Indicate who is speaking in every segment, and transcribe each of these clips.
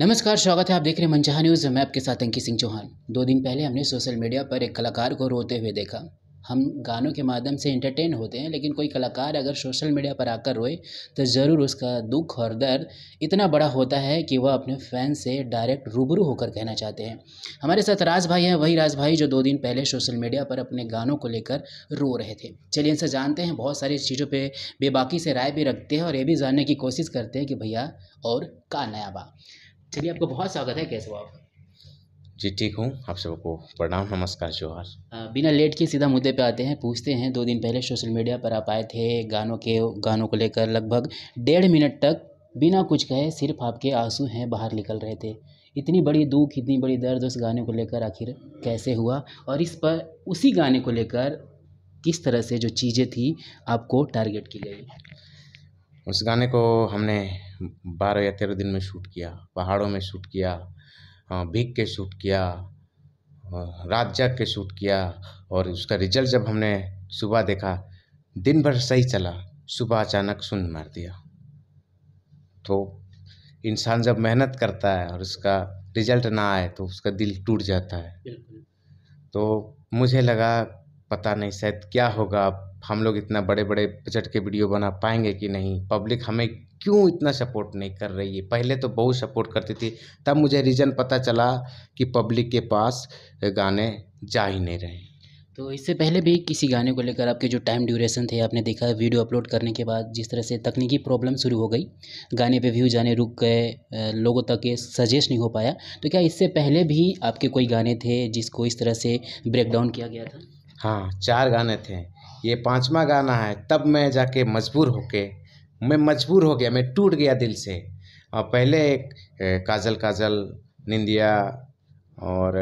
Speaker 1: नमस्कार स्वागत है आप देख रहे हैं मनचाहा न्यूज़ मैं आपके साथ अंकित सिंह चौहान दो दिन पहले हमने सोशल मीडिया पर एक कलाकार को रोते हुए देखा हम गानों के माध्यम से इंटरटेन होते हैं लेकिन कोई कलाकार अगर सोशल मीडिया पर आकर रोए तो ज़रूर उसका दुख और दर्द इतना बड़ा होता है कि वह अपने फैन से डायरेक्ट रूबरू होकर कहना चाहते हैं हमारे साथ राज भाई हैं वही राज भाई जो दो दिन पहले सोशल मीडिया पर अपने गानों को लेकर रो रहे थे चलिए इनसे जानते हैं बहुत सारी चीज़ों पर बेबाकी से राय भी रखते हैं और ये भी जानने की कोशिश करते हैं कि भैया और का नया बा चलिए आपका बहुत स्वागत है कैसे हो आप
Speaker 2: जी ठीक हूँ आप सबको प्रणाम नमस्कार जोहार
Speaker 1: बिना लेट के सीधा मुद्दे पे आते हैं पूछते हैं दो दिन पहले सोशल मीडिया पर आप आए थे गानों के गानों को लेकर लगभग डेढ़ मिनट तक बिना कुछ कहे सिर्फ आपके आंसू हैं बाहर निकल रहे थे इतनी बड़ी दुख इतनी बड़ी दर्द उस गाने को लेकर आखिर कैसे हुआ और इस पर उसी गाने को लेकर किस तरह से जो चीज़ें थी आपको टारगेट की गई
Speaker 2: उस गाने को हमने बारह या तेरह दिन में शूट किया पहाड़ों में शूट किया भीग के शूट किया रात जाग के शूट किया और उसका रिजल्ट जब हमने सुबह देखा दिन भर सही चला सुबह अचानक सुन मार दिया तो इंसान जब मेहनत करता है और उसका रिजल्ट ना आए तो उसका दिल टूट जाता है तो मुझे लगा पता नहीं शायद क्या होगा हम लोग इतना बड़े बड़े बजट के वीडियो बना पाएंगे कि नहीं पब्लिक हमें क्यों इतना सपोर्ट नहीं कर रही है पहले तो बहुत सपोर्ट करती थी तब मुझे रीज़न पता चला कि पब्लिक के पास गाने जा ही नहीं रहे
Speaker 1: तो इससे पहले भी किसी गाने को लेकर आपके जो टाइम ड्यूरेशन थे आपने देखा वीडियो अपलोड करने के बाद जिस तरह से तकनीकी प्रॉब्लम शुरू हो गई गाने पे व्यू जाने रुक गए लोगों तक ये सजेस्ट नहीं हो पाया तो क्या इससे पहले भी आपके कोई गाने थे जिसको इस तरह से ब्रेकडाउन किया गया था हाँ चार गाने थे ये पाँचवा गाना है तब मैं
Speaker 2: जाके मजबूर होके मैं मजबूर हो गया मैं टूट गया दिल से और पहले एक काजल काजल निंदिया और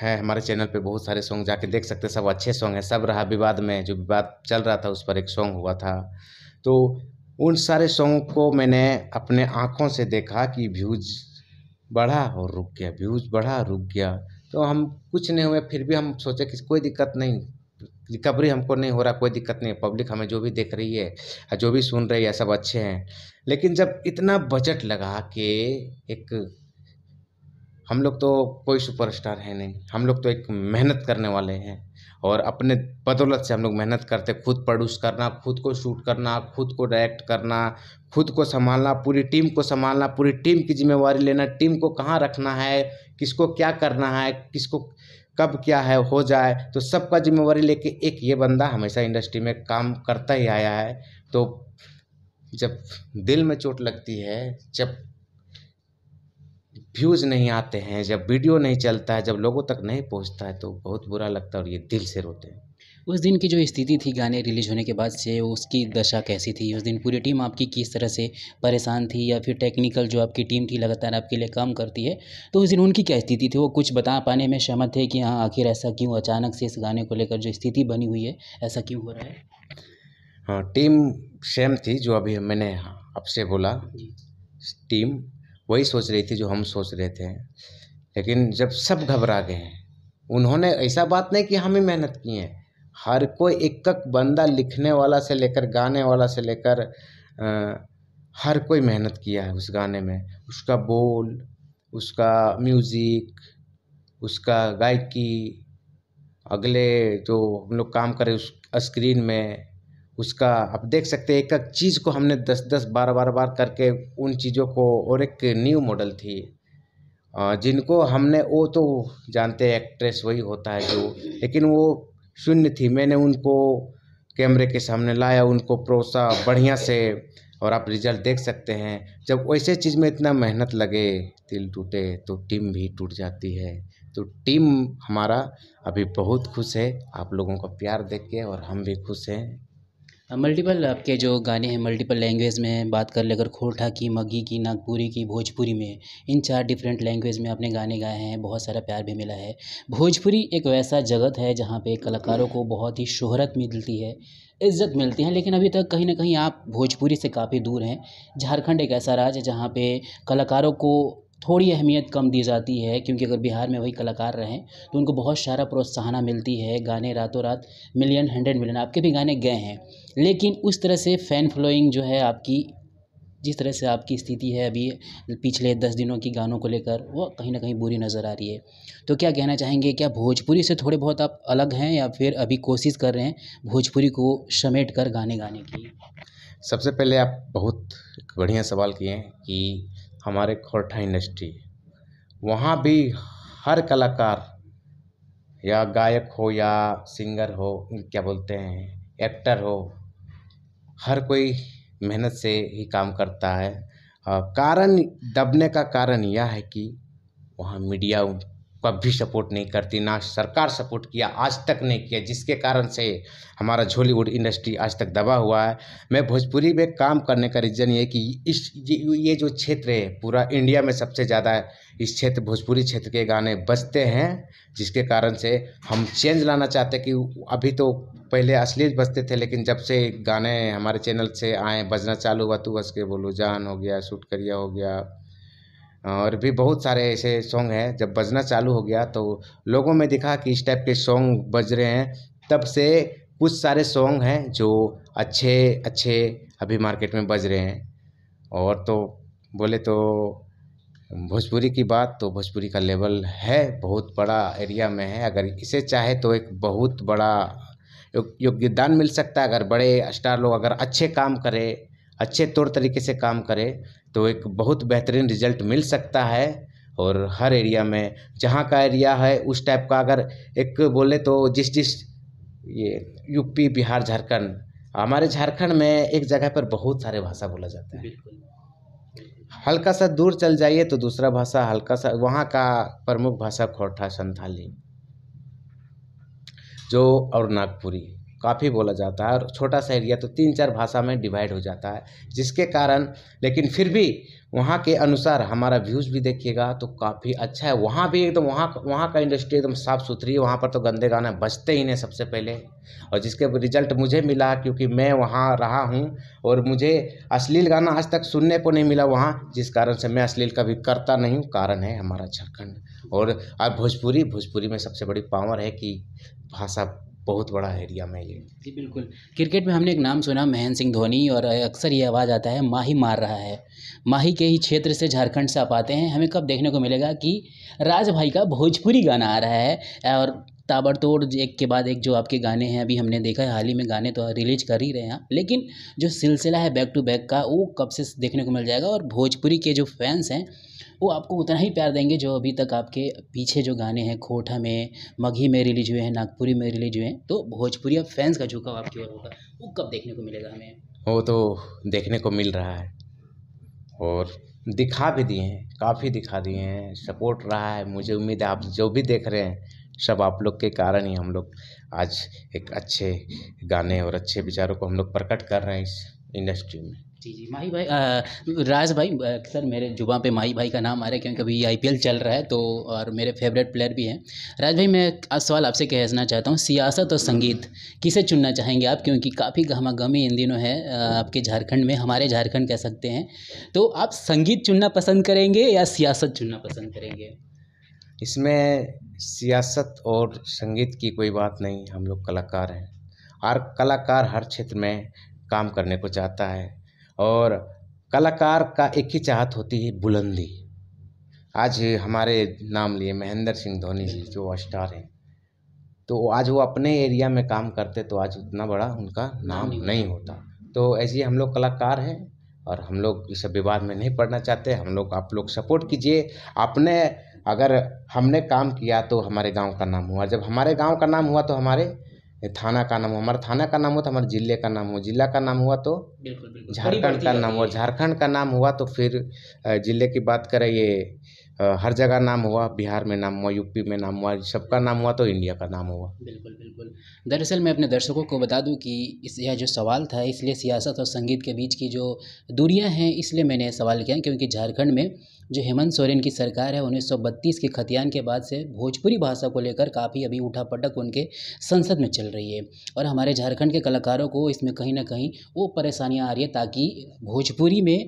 Speaker 2: है हमारे चैनल पे बहुत सारे सॉन्ग जाके देख सकते सब अच्छे सॉन्ग हैं सब रहा विवाद में जो विवाद चल रहा था उस पर एक सॉन्ग हुआ था तो उन सारे सॉन्ग को मैंने अपने आँखों से देखा कि व्यूज बढ़ा और रुक गया व्यूज बढ़ा रुक गया तो हम कुछ नहीं हुए फिर भी हम सोचे कि कोई दिक्कत नहीं रिकवरी हमको नहीं हो रहा कोई दिक्कत नहीं पब्लिक हमें जो भी देख रही है जो भी सुन रही है सब अच्छे हैं लेकिन जब इतना बजट लगा के एक हम लोग तो कोई सुपरस्टार है नहीं हम लोग तो एक मेहनत करने वाले हैं और अपने बदौलत से हम लोग मेहनत करते खुद प्रोड्यूस करना खुद को शूट करना खुद को डायरेक्ट करना खुद को संभालना पूरी टीम को संभालना पूरी टीम की जिम्मेवारी लेना टीम को कहाँ रखना है किसको क्या करना है किसको कब क्या है हो जाए तो सबका जिम्मेवारी लेके एक ये बंदा हमेशा इंडस्ट्री में काम करता ही आया है तो जब दिल में चोट लगती है जब व्यूज़ नहीं आते हैं जब वीडियो नहीं चलता है जब लोगों तक नहीं पहुंचता है तो बहुत बुरा लगता है और ये दिल से रोते हैं
Speaker 1: उस दिन की जो स्थिति थी गाने रिलीज़ होने के बाद से उसकी दशा कैसी थी उस दिन पूरी टीम आपकी किस तरह से परेशान थी या फिर टेक्निकल जो आपकी टीम थी लगातार आपके लिए काम करती है तो उस दिन उनकी क्या स्थिति थी वो कुछ बता पाने में सहमत थे कि हाँ आखिर ऐसा क्यों अचानक से इस गाने को लेकर जो स्थिति बनी हुई है ऐसा क्यों हो रहा है
Speaker 2: हाँ टीम सेम थी जो अभी मैंने आपसे बोला टीम वही सोच रही थी जो हम सोच रहे थे लेकिन जब सब घबरा गए उन्होंने ऐसा बात नहीं कि हम ही मेहनत की है हर कोई एक एक बंदा लिखने वाला से लेकर गाने वाला से लेकर हर कोई मेहनत किया है उस गाने में उसका बोल उसका म्यूज़िक उसका गायकी अगले जो हम लोग काम करें उस स्क्रीन में उसका आप देख सकते हैं एक एक चीज़ को हमने दस दस बार बार बार करके उन चीज़ों को और एक न्यू मॉडल थी जिनको हमने वो तो जानते हैं एक्ट्रेस वही होता है जो लेकिन वो शून्य थी मैंने उनको कैमरे के सामने लाया उनको परोसा बढ़िया से और आप रिजल्ट देख सकते हैं जब वैसे चीज़ में इतना मेहनत लगे दिल टूटे तो टीम भी टूट जाती है तो टीम हमारा
Speaker 1: अभी बहुत खुश है आप लोगों का प्यार देख के और हम भी खुश हैं मल्टीपल आपके जो गाने हैं मल्टीपल लैंग्वेज में बात कर ले अगर खोरठा की मगी की नागपुरी की भोजपुरी में इन चार डिफरेंट लैंग्वेज में आपने गाने गाए हैं बहुत सारा प्यार भी मिला है भोजपुरी एक वैसा जगत है जहाँ पे कलाकारों को बहुत ही शोहरत मिलती है इज़्ज़त मिलती है लेकिन अभी तक कहीं ना कहीं आप भोजपुरी से काफ़ी दूर हैं झारखंड एक ऐसा राज्य है जहाँ पर कलाकारों को थोड़ी अहमियत कम दी जाती है क्योंकि अगर बिहार में वही कलाकार रहें तो उनको बहुत सारा प्रोत्साहना मिलती है गाने रातों रात मिलियन हंड्रेड मिलियन आपके भी गाने गए हैं लेकिन उस तरह से फ़ैन फ़्लोइंग जो है आपकी जिस तरह से आपकी स्थिति है अभी पिछले दस दिनों की गानों को लेकर वो कहीं ना कहीं बुरी नज़र आ रही है तो क्या कहना चाहेंगे क्या भोजपुरी से थोड़े बहुत आप अलग हैं या फिर अभी कोशिश कर रहे हैं भोजपुरी को समेट कर गाने गाने की
Speaker 2: सबसे पहले आप बहुत बढ़िया सवाल किए हैं कि हमारे खोरठा इंडस्ट्री वहाँ भी हर कलाकार या गायक हो या सिंगर हो क्या बोलते हैं एक्टर हो हर कोई मेहनत से ही काम करता है कारण दबने का कारण यह है कि वहाँ मीडिया कभी सपोर्ट नहीं करती ना सरकार सपोर्ट किया आज तक नहीं किया जिसके कारण से हमारा झोलीवुड इंडस्ट्री आज तक दबा हुआ है मैं भोजपुरी में काम करने का रीज़न ये कि इस ये जो क्षेत्र है पूरा इंडिया में सबसे ज़्यादा इस क्षेत्र भोजपुरी क्षेत्र के गाने बजते हैं जिसके कारण से हम चेंज लाना चाहते कि अभी तो पहले असली बजते थे लेकिन जब से गाने हमारे चैनल से आए बजना चालू हुआ तो बस के बोलो जान हो गया शूट करिया हो गया और भी बहुत सारे ऐसे सॉन्ग हैं जब बजना चालू हो गया तो लोगों में दिखा कि इस टाइप के सॉन्ग बज रहे हैं तब से कुछ सारे सॉन्ग हैं जो अच्छे अच्छे अभी मार्केट में बज रहे हैं और तो बोले तो भोजपुरी की बात तो भोजपुरी का लेवल है बहुत बड़ा एरिया में है अगर इसे चाहे तो एक बहुत बड़ा योगदान मिल सकता है अगर बड़े स्टार लोग अगर अच्छे काम करें अच्छे तौर तरीके से काम करें तो एक बहुत बेहतरीन रिजल्ट मिल सकता है और हर एरिया में जहाँ का एरिया है उस टाइप का अगर एक बोले तो जिस जिस ये यूपी बिहार झारखंड हमारे झारखंड में एक जगह पर बहुत सारे भाषा बोला जाता है हल्का सा दूर चल जाइए तो दूसरा भाषा हल्का सा वहाँ का प्रमुख भाषा खोरठा संथाली जो और नागपुरी काफ़ी बोला जाता है और छोटा सा एरिया तो तीन चार भाषा में डिवाइड हो जाता है जिसके कारण लेकिन फिर भी वहाँ के अनुसार हमारा व्यूज़ भी देखिएगा तो काफ़ी अच्छा है वहाँ भी एकदम तो वहाँ वहाँ का इंडस्ट्री एकदम साफ़ सुथरी है वहाँ पर तो गंदे गाने बजते ही नहीं सबसे पहले और जिसके रिजल्ट मुझे मिला क्योंकि मैं वहाँ रहा हूँ और मुझे अश्लील गाना आज तक सुनने को नहीं मिला वहाँ जिस कारण से मैं अश्लील कभी करता नहीं हूँ कारण है हमारा झारखंड और अब भोजपुरी भोजपुरी में सबसे बड़ी पावर है कि भाषा बहुत बड़ा एरिया में ये
Speaker 1: जी बिल्कुल क्रिकेट में हमने एक नाम सुना महेंद्र सिंह धोनी और अक्सर ये आवाज़ आता है माही मार रहा है माही के ही क्षेत्र से झारखंड से आप आते हैं हमें कब देखने को मिलेगा कि राज भाई का भोजपुरी गाना आ रहा है और ताबड़तोड़ एक के बाद एक जो आपके गाने हैं अभी हमने देखा है हाल ही में गाने तो रिलीज कर ही रहे हैं लेकिन जो सिलसिला है बैक टू बैक का वो कब से देखने को मिल जाएगा और भोजपुरी के जो फैंस हैं वो आपको उतना ही प्यार देंगे जो अभी तक आपके पीछे जो गाने हैं खोठा में मघी में रिलीज हुए हैं नागपुरी में रिलीज हुए हैं तो भोजपुरी अब फैंस का झुकाव आपकी ओर होगा वो कब देखने को मिलेगा हमें
Speaker 2: वो तो देखने को मिल रहा है और दिखा भी दिए हैं काफ़ी दिखा दिए हैं सपोर्ट रहा है मुझे उम्मीद है आप जो भी देख रहे हैं सब आप लोग के कारण ही हम लोग आज एक अच्छे गाने और अच्छे विचारों को हम लोग प्रकट कर रहे हैं इस इंडस्ट्री में
Speaker 1: जी जी माही भाई आ, राज भाई अक्सर मेरे जुबा पे माही भाई का नाम आ रहा है क्योंकि अभी आईपीएल चल रहा है तो और मेरे फेवरेट प्लेयर भी हैं राज भाई मैं आज सवाल आपसे कहना चाहता हूँ सियासत और संगीत किसे चुनना चाहेंगे आप क्योंकि काफ़ी गहमागहमी इन दिनों है आपके झारखंड में हमारे झारखंड कह सकते हैं तो आप संगीत चुनना पसंद करेंगे या सियासत चुनना पसंद करेंगे
Speaker 2: इसमें सियासत और संगीत की कोई बात नहीं हम लोग कलाकार हैं हर कलाकार हर क्षेत्र में काम करने को चाहता है और कलाकार का एक ही चाहत होती है बुलंदी आज हमारे नाम लिए महेंद्र सिंह धोनी जी जो स्टार हैं तो आज वो अपने एरिया में काम करते तो आज उतना बड़ा उनका नाम नहीं होता तो ऐसे हम लोग कलाकार हैं और हम लोग इस विवाद में नहीं पढ़ना चाहते हम लोग आप लोग सपोर्ट कीजिए आपने अगर हमने काम किया तो हमारे गांव का नाम हुआ जब हमारे गांव का नाम हुआ तो हमारे थाना का नाम हो हमारा थाना का नाम हो तो हमारे जिले का नाम हो जिला का नाम हुआ तो झारखंड का नाम हो झारखंड का नाम हुआ तो फिर जिले की बात करें ये हर जगह नाम हुआ बिहार में नाम हुआ यूपी में नाम हुआ सबका नाम हुआ तो इंडिया का नाम हुआ
Speaker 1: बिल्कुल बिल्कुल दरअसल मैं अपने दर्शकों को बता दूं कि इस यह जो सवाल था इसलिए सियासत और संगीत के बीच की जो दूरियां हैं इसलिए मैंने सवाल किया क्योंकि झारखंड में जो हेमंत सोरेन की सरकार है बत्तीस के खतियान के बाद से भोजपुरी भाषा को लेकर काफ़ी अभी उठा पटक उनके संसद में चल रही है और हमारे झारखंड के कलाकारों को इसमें कहीं ना कहीं वो परेशानियाँ आ रही है ताकि भोजपुरी में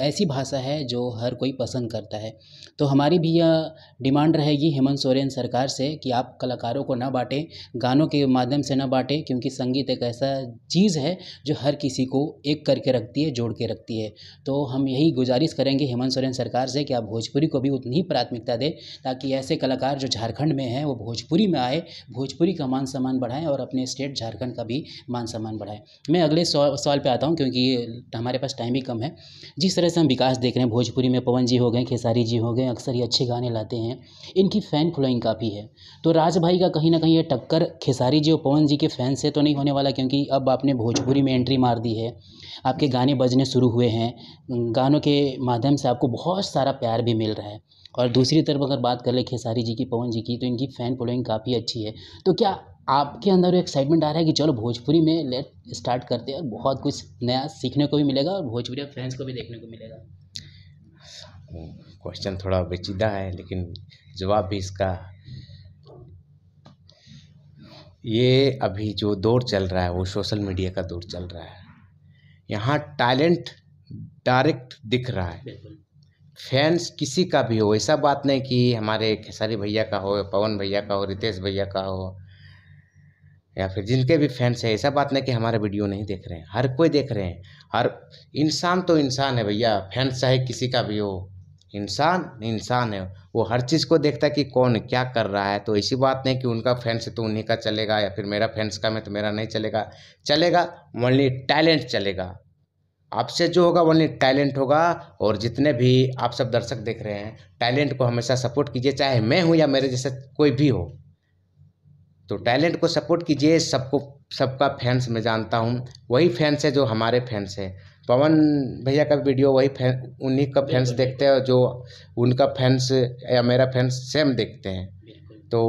Speaker 1: ऐसी भाषा है जो हर कोई पसंद करता है तो हमारी भी यह डिमांड रहेगी हेमंत सोरेन सरकार से कि आप कलाकारों को ना बाँटें गानों के माध्यम से ना बाँटें क्योंकि संगीत एक ऐसा चीज़ है जो हर किसी को एक करके रखती है जोड़ के रखती है तो हम यही गुजारिश करेंगे हेमंत सोरेन सरकार से कि आप भोजपुरी को भी उतनी ही प्राथमिकता दें ताकि ऐसे कलाकार जो झारखंड में हैं वो भोजपुरी में आए भोजपुरी का मान सम्मान बढ़ाएँ और अपने स्टेट झारखंड का भी मान सम्मान बढ़ाएँ मैं अगले सवाल पर आता हूँ क्योंकि हमारे पास टाइम ही कम है जिस तरह से हम विकास देख रहे हैं भोजपुरी में पवन जी हो गए खेसारी जी हो गए अक्सर ये अच्छे गाने लाते हैं इनकी फ़ैन फॉलोइंग काफ़ी है तो राज भाई का कहीं ना कहीं ये टक्कर खेसारी जी और पवन जी के फ़ैन से तो नहीं होने वाला क्योंकि अब आपने भोजपुरी में एंट्री मार दी है आपके गाने बजने शुरू हुए हैं गानों के माध्यम से आपको बहुत सारा प्यार भी मिल रहा है और दूसरी तरफ अगर बात कर ले खेसारी जी की पवन जी की तो इनकी फ़ैन फॉलोइंग काफ़ी अच्छी है तो क्या आपके अंदर वो एक्साइटमेंट आ रहा है कि चलो भोजपुरी में लेट स्टार्ट करते हैं बहुत कुछ नया सीखने को भी मिलेगा और भोजपुरी फैंस को भी देखने को मिलेगा
Speaker 2: क्वेश्चन थोड़ा बेचीदा है लेकिन जवाब भी इसका ये अभी जो दौर चल रहा है वो सोशल मीडिया का दौर चल रहा है यहाँ टैलेंट डायरेक्ट दिख रहा है फैंस किसी का भी हो ऐसा बात नहीं कि हमारे खेसारी भैया का हो पवन भैया का हो रितेश भैया का हो या फिर जिनके भी फैंस हैं ऐसा बात नहीं कि हमारे वीडियो नहीं देख रहे हैं हर कोई देख रहे हैं हर इंसान तो इंसान है भैया फैंस चाहे किसी का भी हो इंसान इंसान है वो हर चीज़ को देखता है कि कौन क्या कर रहा है तो ऐसी बात नहीं कि उनका फैंस है तो उन्हीं का चलेगा या फिर मेरा फैंस कम है तो मेरा नहीं चलेगा चलेगा ओनली टैलेंट चलेगा आपसे जो होगा ओनली टैलेंट होगा और जितने भी आप सब दर्शक देख रहे हैं टैलेंट को हमेशा सपोर्ट कीजिए चाहे मैं हूँ या मेरे जैसा कोई भी हो तो टैलेंट को सपोर्ट कीजिए सबको सबका फैंस मैं जानता हूँ वही फैंस है जो हमारे फैंस है पवन भैया का वीडियो वही फैन उन्हीं का फैंस देखते हैं जो उनका फैंस या मेरा फैंस सेम देखते हैं तो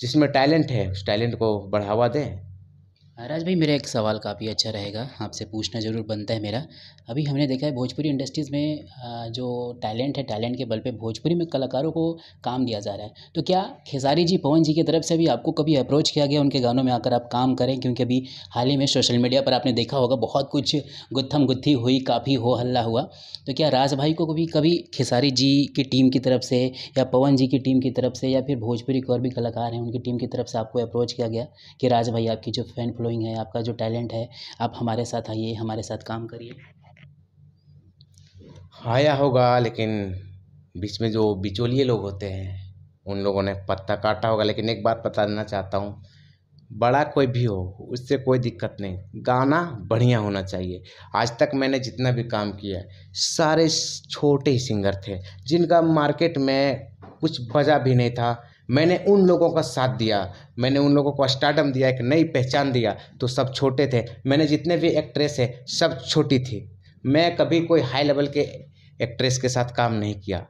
Speaker 2: जिसमें टैलेंट है उस टैलेंट को बढ़ावा दें
Speaker 1: राज भाई मेरा एक सवाल काफ़ी अच्छा रहेगा आपसे पूछना ज़रूर बनता है मेरा अभी हमने देखा है भोजपुरी इंडस्ट्रीज़ में जो टैलेंट है टैलेंट के बल पे भोजपुरी में कलाकारों को काम दिया जा रहा है तो क्या खेसारी जी पवन जी की तरफ से भी आपको कभी अप्रोच किया गया उनके गानों में आकर आप काम करें क्योंकि अभी हाल ही में सोशल मीडिया पर आपने देखा होगा बहुत कुछ गुत्थम गुत्थी हुई काफ़ी हो हल्ला हुआ तो क्या राज भाई को कभी कभी खेसारी जी की टीम की तरफ से या पवन जी की टीम की तरफ से या फिर भोजपुरी के और भी कलाकार हैं उनकी टीम की तरफ से आपको अप्रोच किया गया कि राज भाई आपकी जो फैन फ्लो फॉलोइंग है आपका जो टैलेंट है आप हमारे साथ आइए हमारे साथ काम करिए
Speaker 2: आया होगा लेकिन बीच में जो बिचौलिए लोग होते हैं उन लोगों ने पत्ता काटा होगा लेकिन एक बात बता देना चाहता हूँ बड़ा कोई भी हो उससे कोई दिक्कत नहीं गाना बढ़िया होना चाहिए आज तक मैंने जितना भी काम किया सारे छोटे ही सिंगर थे जिनका मार्केट में कुछ बजा भी नहीं था मैंने उन लोगों का साथ दिया मैंने उन लोगों को स्टार्टअप दिया एक नई पहचान दिया तो सब छोटे थे मैंने जितने भी एक्ट्रेस हैं सब छोटी थी मैं कभी कोई हाई लेवल के एक्ट्रेस के साथ काम नहीं किया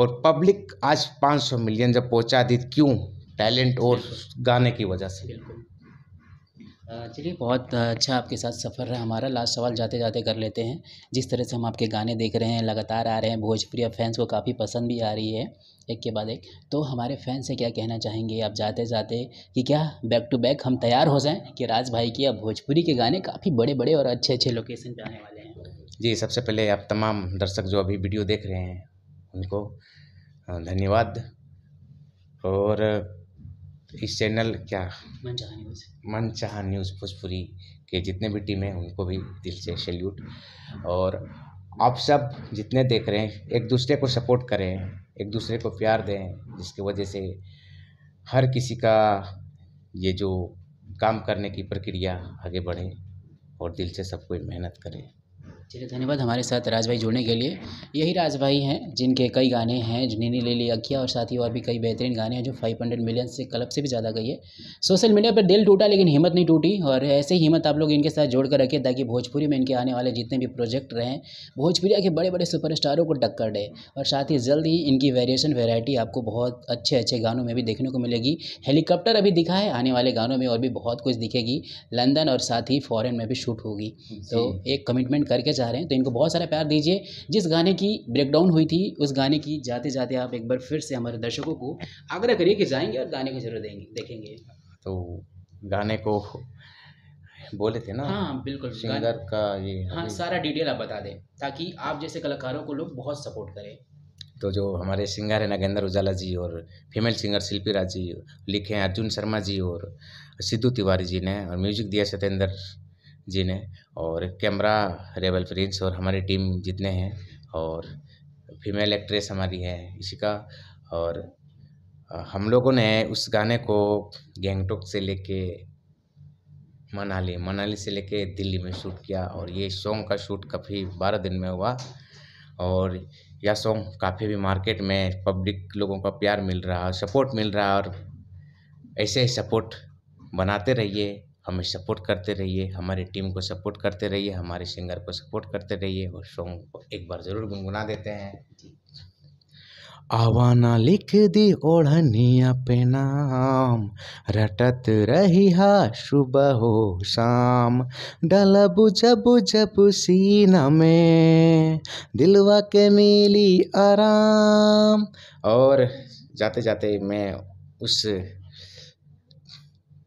Speaker 2: और पब्लिक आज 500 मिलियन जब पहुंचा दी क्यों टैलेंट और गाने की वजह से
Speaker 1: चलिए बहुत अच्छा आपके साथ सफ़र रहा हमारा लास्ट सवाल जाते जाते कर लेते हैं जिस तरह से हम आपके गाने देख रहे हैं लगातार आ रहे हैं भोजपुरी अब फैंस को काफ़ी पसंद भी आ रही है एक के बाद एक तो हमारे फैंस से क्या कहना चाहेंगे आप जाते जाते कि क्या बैक टू बैक हम तैयार हो जाएं कि राज भाई की अब भोजपुरी के गाने काफ़ी बड़े बड़े और अच्छे अच्छे लोकेशन पर आने वाले
Speaker 2: हैं जी सबसे पहले आप तमाम दर्शक जो अभी वीडियो देख रहे हैं उनको धन्यवाद और इस चैनल क्या मनचाहा न्यूज़ मनचाहा न्यूज़ भोजपुरी के जितने भी टीम हैं उनको भी दिल से सैल्यूट और आप सब जितने देख रहे हैं एक दूसरे को सपोर्ट करें एक दूसरे को प्यार दें जिसके वजह से हर किसी का ये जो काम करने की प्रक्रिया आगे बढ़े और दिल से सबको मेहनत करें
Speaker 1: चलिए धन्यवाद हमारे साथ राज भाई जुड़ने के लिए यही राज भाई हैं जिनके कई गाने हैं जिन्हें ले लिया किया और साथ ही और भी कई बेहतरीन गाने हैं जो फाइव हंड्रेड मिलियन से क्लब से भी ज़्यादा गई है सोशल मीडिया पर दिल टूटा लेकिन हिम्मत नहीं टूटी और ऐसे ही हिम्मत आप लोग इनके साथ जोड़ कर रखें ताकि भोजपुरी में इनके आने वाले जितने भी प्रोजेक्ट रहें भोजपुरिया के बड़े बड़े सुपरस्टारों को टक्कर डे और साथ ही जल्द ही इनकी वेरिएशन वेराइटी आपको बहुत अच्छे अच्छे गानों में भी देखने को मिलेगी हेलीकॉप्टर अभी दिखा है आने वाले गानों में और भी बहुत कुछ दिखेगी लंदन और साथ ही फॉरन में भी शूट होगी तो एक कमिटमेंट करके चाह रहे हैं तो इनको बहुत सारा प्यार दीजिए जिस गाने की ब्रेकडाउन हुई थी उस गाने की जाते जाते आप एक बार फिर से हमारे दर्शकों को आग्रह करिए कि जाएंगे और गाने को जरूर देंगे देखेंगे
Speaker 2: तो गाने को बोले थे ना हाँ बिल्कुल सिंगर का ये हाँ सारा
Speaker 1: डिटेल आप बता दें ताकि आप जैसे कलाकारों को लोग बहुत सपोर्ट करें
Speaker 2: तो जो हमारे सिंगर हैं नागेंद्र उजाला जी और फीमेल सिंगर शिल्पी राज जी लिखे हैं अर्जुन शर्मा जी और सिद्धू तिवारी जी ने और म्यूजिक दिया सत्येंद्र जी ने और कैमरा रेबल प्रिंस और हमारी टीम जितने हैं और फीमेल एक्ट्रेस हमारी है का और हम लोगों ने उस गाने को गैंगटोक से लेके मनाली मनाली से लेके दिल्ली में शूट किया और ये सॉन्ग का शूट काफ़ी बारह दिन में हुआ और यह सॉन्ग काफ़ी भी मार्केट में पब्लिक लोगों का प्यार मिल रहा सपोर्ट मिल रहा और ऐसे सपोर्ट बनाते रहिए हमें सपोर्ट करते रहिए हमारी टीम को सपोर्ट करते रहिए हमारे सिंगर को सपोर्ट करते रहिए और सॉन्ग को एक बार ज़रूर गुनगुना देते हैं आवाना लिख दी ओढ़निया पे नाम रटत रही हा सुबह हो शाम डल जब जब सीना में दिलवा के मिली आराम और जाते जाते मैं उस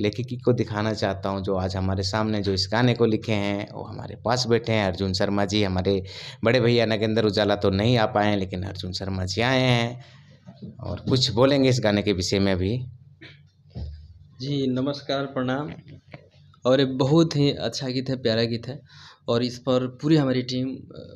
Speaker 2: लेखिकी को दिखाना चाहता हूँ जो आज हमारे सामने जो इस गाने को लिखे हैं वो हमारे पास बैठे हैं अर्जुन शर्मा जी हमारे बड़े भैया नगेंद्र उजाला तो नहीं आ पाए लेकिन अर्जुन शर्मा जी आए हैं और कुछ बोलेंगे इस गाने के विषय में भी
Speaker 1: जी नमस्कार प्रणाम और ये बहुत ही अच्छा गीत है प्यारा गीत है और इस पर पूरी हमारी टीम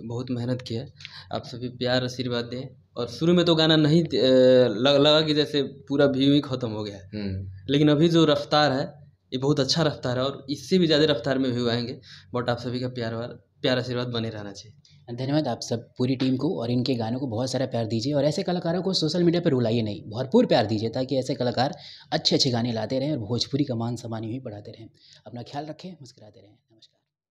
Speaker 1: बहुत मेहनत की है आप सभी प्यार आशीर्वाद दें और शुरू में तो गाना नहीं लग, लगा कि जैसे पूरा व्यू ही ख़त्म हो गया है हम्म। लेकिन अभी जो रफ्तार है ये बहुत अच्छा रफ्तार है और इससे भी ज़्यादा रफ्तार में व्यू आएंगे बट आप सभी का प्यार वार प्यार आशीर्वाद बने रहना चाहिए धन्यवाद आप सब पूरी टीम को और इनके गानों को बहुत सारा प्यार दीजिए और ऐसे कलाकारों को सोशल मीडिया पर रुलाइए नहीं भरपूर प्यार दीजिए ताकि ऐसे कलाकार अच्छे अच्छे गाने लाते रहें और भोजपुरी का मान सम्मान यूँ ही बढ़ाते रहें अपना ख्याल रखें मुस्कराते रहें नमस्कार